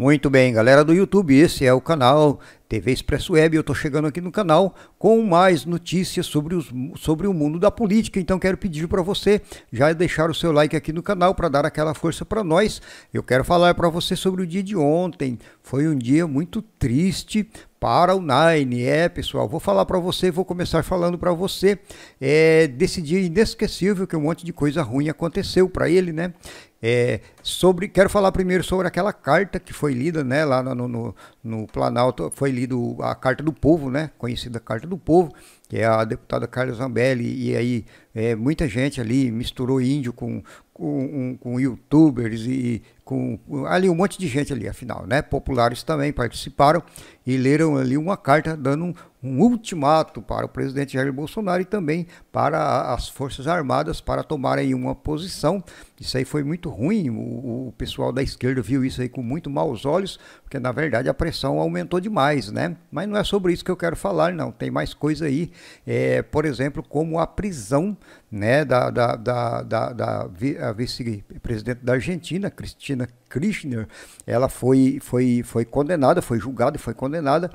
Muito bem, galera do YouTube, esse é o canal TV Expresso Web. Eu estou chegando aqui no canal com mais notícias sobre, os, sobre o mundo da política. Então, quero pedir para você já deixar o seu like aqui no canal para dar aquela força para nós. Eu quero falar para você sobre o dia de ontem. Foi um dia muito triste para o Nine. É, pessoal, vou falar para você, vou começar falando para você é, desse dia inesquecível que um monte de coisa ruim aconteceu para ele, né? É, sobre, quero falar primeiro sobre aquela carta que foi lida, né, lá no, no, no Planalto, foi lida a Carta do Povo, né, conhecida Carta do Povo, que é a deputada Carla Zambelli, e aí é, muita gente ali misturou índio com, com, com youtubers e com ali um monte de gente ali, afinal, né? Populares também participaram e leram ali uma carta dando um ultimato para o presidente Jair Bolsonaro e também para as Forças Armadas para tomarem uma posição. Isso aí foi muito ruim, o, o, pessoal da esquerda viu isso aí com muito maus olhos, porque na verdade a pressão aumentou demais, né? Mas não é sobre isso que eu quero falar, não. Tem mais coisa aí, é, por exemplo, como a prisão né, da, da, da, da, da vice-presidente da Argentina, Cristina Kirchner, ela foi, foi, foi condenada, foi julgada e foi condenada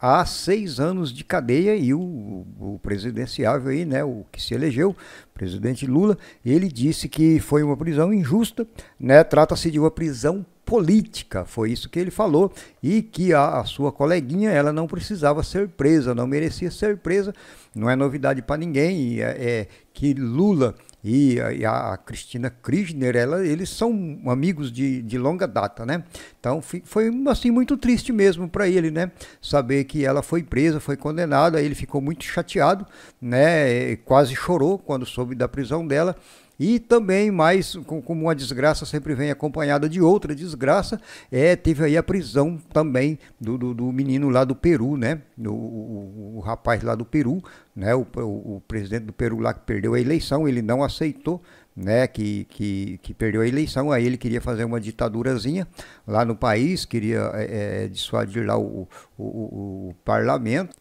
a seis anos de cadeia e o, o, presidenciável aí, né, o que se elegeu, presidente Lula, ele disse que foi uma prisão injusta, né, trata-se de uma prisão política. Foi isso que ele falou. E que a, a sua coleguinha, ela não precisava ser presa, não merecia ser presa. Não é novidade para ninguém. É, é, que Lula e a, e a Cristina Kirchner, ela, eles são amigos de, de longa data, né? Então foi assim muito triste mesmo para ele, né? Saber que ela foi presa, foi condenada, ele ficou muito chateado, né? Quase chorou quando soube da prisão dela e também, mais como uma desgraça sempre vem acompanhada de outra desgraça, é, teve aí a prisão também do, do, do menino lá do Peru, né? O, o, o, rapaz lá do Peru, né? O, o, o presidente do Peru lá que perdeu a eleição, ele não aceitou, né, que, que, que, perdeu a eleição, aí ele queria fazer uma ditadurazinha lá no país, queria é, é dissuadir lá o, o, o, o parlamento.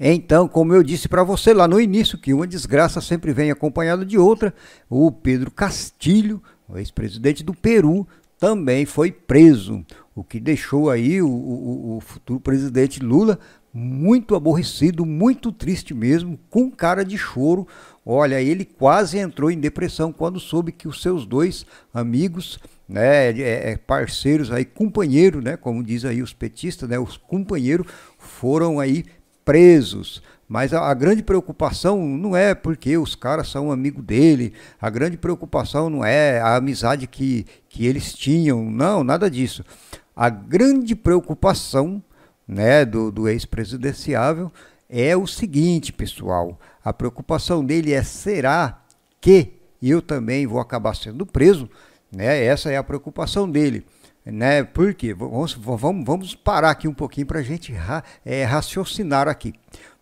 Então, como eu disse para você lá no início, que uma desgraça sempre vem acompanhada de outra, o Pedro Castilho, ex-presidente do Peru, também foi preso, o que deixou aí o, o, o, futuro presidente Lula muito aborrecido, muito triste mesmo, com cara de choro. Olha, ele quase entrou em depressão quando soube que os seus dois amigos, né, é, é, é parceiros aí, companheiro, né, como diz aí os petistas, né, os companheiros foram aí presos. Mas a, a grande preocupação não é porque os caras são amigos dele, a grande preocupação não é a amizade que, que eles tinham, não, nada disso. A grande preocupação né, do, do ex-presidenciável é o seguinte, pessoal: a preocupação dele é será que eu também vou acabar sendo preso? Né? Essa é a preocupação dele. Né? Por quê? Vamos, vamos, vamos parar aqui um pouquinho para a gente ra, é, raciocinar aqui.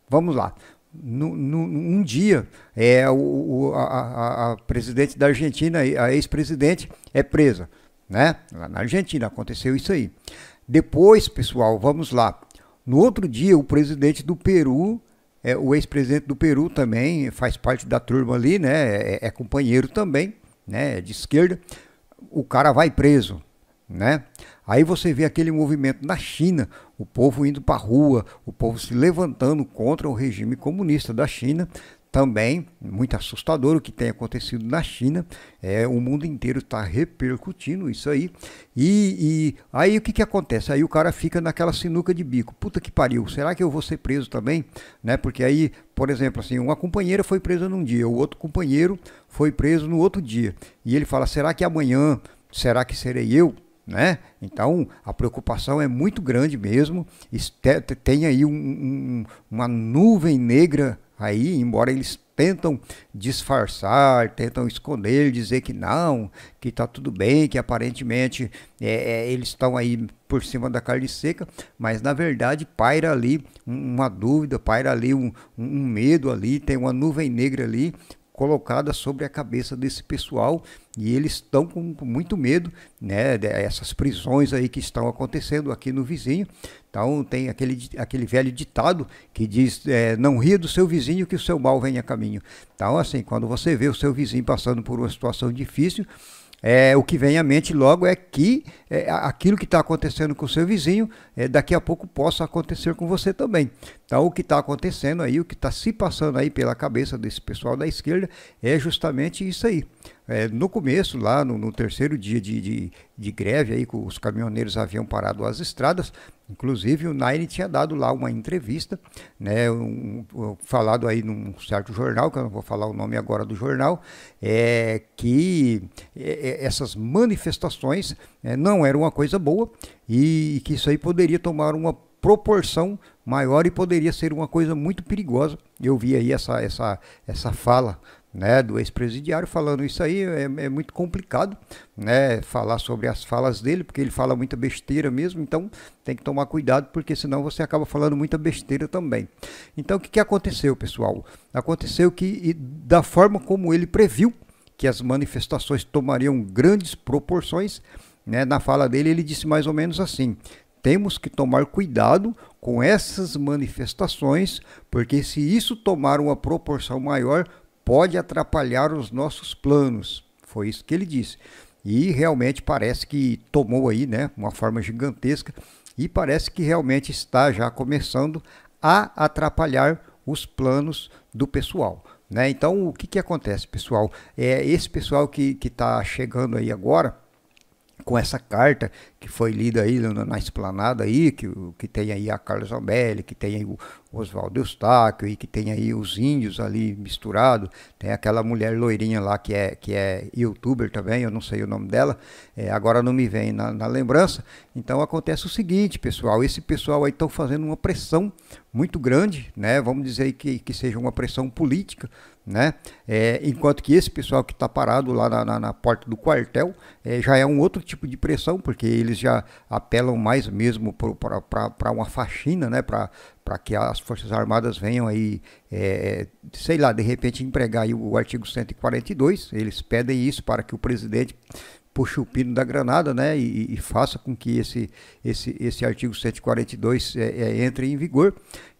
Vamos lá. No, no, um dia, é, o, a, a, a presidente da Argentina, a ex-presidente, é presa. Né? Lá na Argentina aconteceu isso aí. Depois, pessoal, vamos lá. No outro dia, o presidente do Peru, é, o ex-presidente do Peru também faz parte da turma ali, né? É, é, é companheiro também, né? É de esquerda. O cara vai preso né? Aí você vê aquele movimento na China, o povo indo para a rua, o povo se levantando contra o regime comunista da China. Também muito assustador o que tem acontecido na China. É, o mundo inteiro está repercutindo isso aí. E, e aí o que, que acontece? Aí o cara fica naquela sinuca de bico. Puta que pariu, será que eu vou ser preso também? Né? Porque aí, por exemplo, assim, uma companheira foi presa num dia, o outro companheiro foi preso no outro dia. E ele fala: será que amanhã será que serei eu? Né? Então, a preocupação é muito grande mesmo. Tem aí um, um, uma nuvem negra aí, embora eles tentam disfarçar, tentam esconder, dizer que não, que está tudo bem, que aparentemente é, é, eles estão aí por cima da carne seca, mas na verdade paira ali uma dúvida, paira ali um, um medo ali, tem uma nuvem negra ali, colocada sobre a cabeça desse pessoal e eles estão com muito medo, né, dessas prisões aí que estão acontecendo aqui no vizinho. Então tem aquele, aquele velho ditado que diz é, não ria do seu vizinho que o seu mal vem a caminho. Então assim, quando você vê o seu vizinho passando por uma situação difícil, é, o que vem à mente logo é que é, aquilo que está acontecendo com o seu vizinho, é, daqui a pouco possa acontecer com você também. Então, o que está acontecendo aí, o que está se passando aí pela cabeça desse pessoal da esquerda, é justamente isso aí. É, no começo, lá no, no terceiro dia de, de, de, greve, aí, que os caminhoneiros haviam parado as estradas, inclusive o Nair tinha dado lá uma entrevista, né, um, um, falado aí num certo jornal, que eu não vou falar o nome agora do jornal, é, que é, é essas manifestações é, não eram uma coisa boa e, e que isso aí poderia tomar uma proporção maior e poderia ser uma coisa muito perigosa. Eu vi aí essa, essa, essa fala né, do ex-presidiário falando isso aí é, é, muito complicado, né, falar sobre as falas dele, porque ele fala muita besteira mesmo, então tem que tomar cuidado, porque senão você acaba falando muita besteira também. Então o que, que aconteceu, pessoal? Aconteceu que, da forma como ele previu que as manifestações tomariam grandes proporções, né, na fala dele ele disse mais ou menos assim: temos que tomar cuidado com essas manifestações, porque se isso tomar uma proporção maior, pode atrapalhar os nossos planos. Foi isso que ele disse. E realmente parece que tomou aí, né, uma forma gigantesca e parece que realmente está já começando a atrapalhar os planos do pessoal. Né? Então, o que, que acontece, pessoal? É Esse pessoal que está chegando aí agora, com essa carta que foi lido aí na esplanada aí, que, que tem aí a Carlos Albelli, que tem aí o Oswaldo Eustáquio, e que tem aí os índios ali misturados, tem aquela mulher loirinha lá que é, que é youtuber também, eu não sei o nome dela, é, agora não me vem na, na lembrança. Então acontece o seguinte, pessoal, esse pessoal aí estão fazendo uma pressão muito grande, né? Vamos dizer que, que seja uma pressão política, né? É, enquanto que esse pessoal que está parado lá na, na, na porta do quartel é, já é um outro tipo de pressão, porque eles eles já apelam mais mesmo para uma faxina, né? para que as Forças Armadas venham aí, é, sei lá, de repente empregar o artigo 142. Eles pedem isso para que o presidente puxe o pino da granada né? e, e faça com que esse, esse, esse artigo 142 é, é, entre em vigor.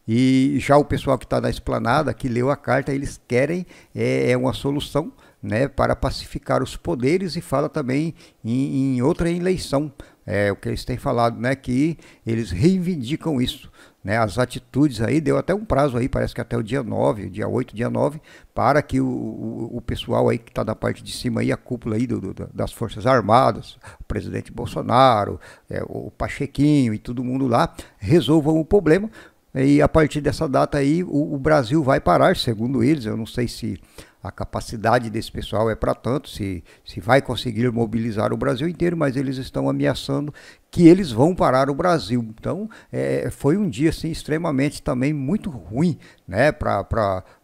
E já o pessoal que está na esplanada, que leu a carta, eles querem é, é uma solução né, para pacificar os poderes e fala também em, em outra eleição é, o que eles têm falado, né, que eles reivindicam isso, né, as atitudes aí, deu até um prazo aí, parece que até o dia 9, dia 8, dia 9, para que o, o, o pessoal aí que está da parte de cima aí, a cúpula aí do, do, das Forças Armadas, o presidente Bolsonaro, é, o Pachequinho e todo mundo lá, resolvam o problema, e a partir dessa data aí, o, o Brasil vai parar, segundo eles, eu não sei se a capacidade desse pessoal é para tanto, se, se vai conseguir mobilizar o Brasil inteiro, mas eles estão ameaçando que eles vão parar o Brasil. Então, é, foi um dia assim, extremamente também muito ruim né, para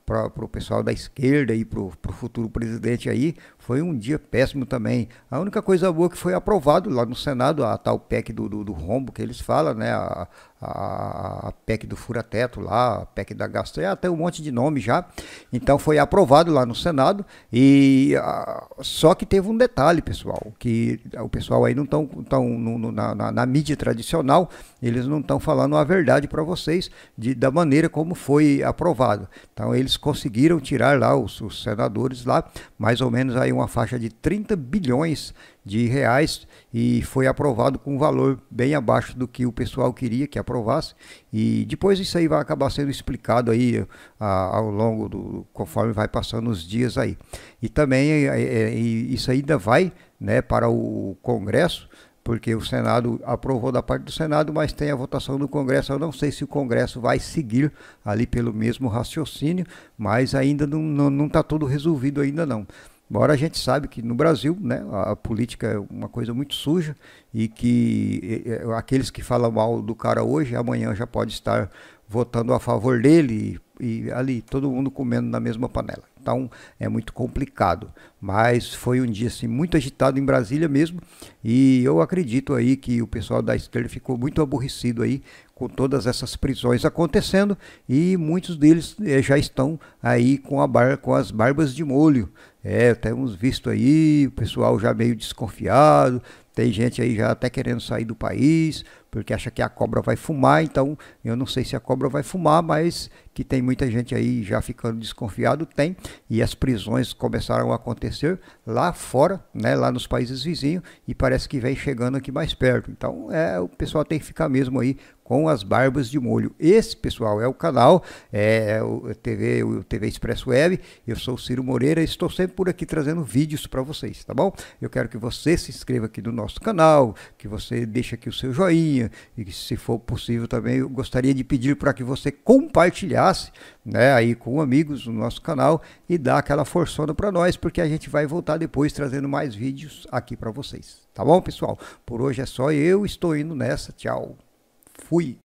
para o pessoal da esquerda e para o futuro presidente aí, foi um dia péssimo também. A única coisa boa que foi aprovado lá no Senado, a tal PEC do, do, do rombo que eles falam, né? A, a, a PEC do fura-teto lá, a PEC da gasto, é até um monte de nome já. Então foi aprovado lá no Senado e a, ah, só que teve um detalhe, pessoal, que o pessoal aí não estão tão, tão no, no, na, na, na mídia tradicional, eles não estão falando a verdade para vocês de, da maneira como foi aprovado. Então eles conseguiram tirar lá os, os senadores lá, mais ou menos aí uma faixa de 30 bilhões de reais e foi aprovado com um valor bem abaixo do que o pessoal queria que aprovasse e depois isso aí vai acabar sendo explicado aí a, ao longo do conforme vai passando os dias aí e também é, é, é isso ainda vai né para o Congresso porque o Senado aprovou da parte do Senado, mas tem a votação do Congresso. Eu não sei se o Congresso vai seguir ali pelo mesmo raciocínio, mas ainda não está tudo resolvido ainda não. Embora a gente sabe que no Brasil né, a, política é uma coisa muito suja e que aqueles que falam mal do cara hoje, amanhã já pode estar votando a favor dele e, e ali todo mundo comendo na mesma panela. Então é muito complicado. Mas foi um dia assim, muito agitado em Brasília mesmo. E eu acredito aí que o pessoal da esquerda ficou muito aborrecido aí com todas essas prisões acontecendo e muitos deles eh, já estão aí com, a bar, com as barbas de molho. É, temos visto aí o pessoal já meio desconfiado, tem gente aí já até querendo sair do país, porque acha que a cobra vai fumar, então eu não sei se a cobra vai fumar, mas que tem muita gente aí já ficando desconfiado, tem, e as prisões começaram a acontecer lá fora, né, lá nos países vizinhos, e parece que vem chegando aqui mais perto. Então, é, o pessoal tem que ficar mesmo aí com as barbas de molho. Esse, pessoal, é o canal, é, é o TV, o TV Expresso Web. Eu sou o Ciro Moreira e estou sempre por aqui trazendo vídeos para vocês, tá bom? Eu quero que você se inscreva aqui no nosso canal, que você deixe aqui o seu joinha, e se for possível também, eu gostaria de pedir para que você compartilhasse né, aí com amigos no nosso canal e dar aquela forçona para nós, porque a gente vai voltar depois trazendo mais vídeos aqui para vocês. Tá bom, pessoal? Por hoje é só. Eu estou indo nessa. Tchau. Fui.